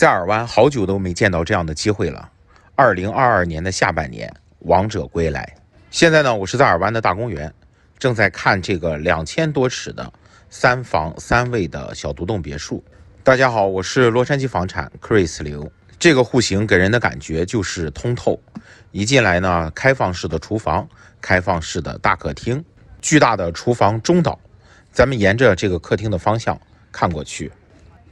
在尔湾，好久都没见到这样的机会了。二零二二年的下半年，王者归来。现在呢，我是在尔湾的大公园，正在看这个两千多尺的三房三卫的小独栋别墅。大家好，我是洛杉矶房产 Chris 刘。这个户型给人的感觉就是通透，一进来呢，开放式的厨房，开放式的大客厅，巨大的厨房中岛。咱们沿着这个客厅的方向看过去。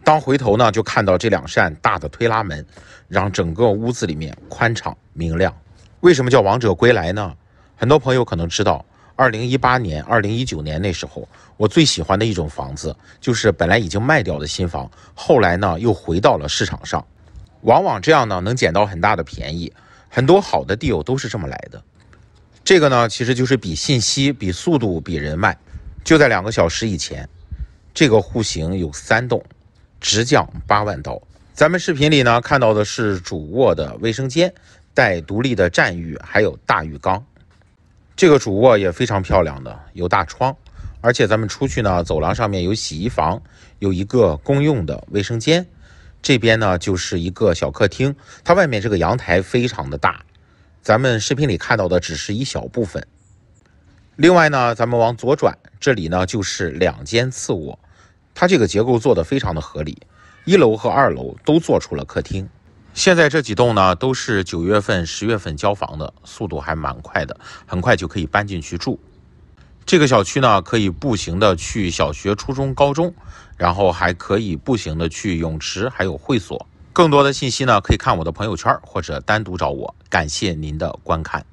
当回头呢，就看到这两扇大的推拉门，让整个屋子里面宽敞明亮。为什么叫王者归来呢？很多朋友可能知道，二零一八年、二零一九年那时候，我最喜欢的一种房子就是本来已经卖掉的新房，后来呢又回到了市场上。往往这样呢，能捡到很大的便宜。很多好的地友都是这么来的。这个呢，其实就是比信息、比速度、比人脉。就在两个小时以前，这个户型有三栋。直降八万刀。咱们视频里呢看到的是主卧的卫生间，带独立的站浴，还有大浴缸。这个主卧也非常漂亮的，有大窗。而且咱们出去呢，走廊上面有洗衣房，有一个公用的卫生间。这边呢就是一个小客厅，它外面这个阳台非常的大。咱们视频里看到的只是一小部分。另外呢，咱们往左转，这里呢就是两间次卧。它这个结构做的非常的合理，一楼和二楼都做出了客厅。现在这几栋呢都是九月份、十月份交房的，速度还蛮快的，很快就可以搬进去住。这个小区呢可以步行的去小学、初中、高中，然后还可以步行的去泳池还有会所。更多的信息呢可以看我的朋友圈或者单独找我。感谢您的观看。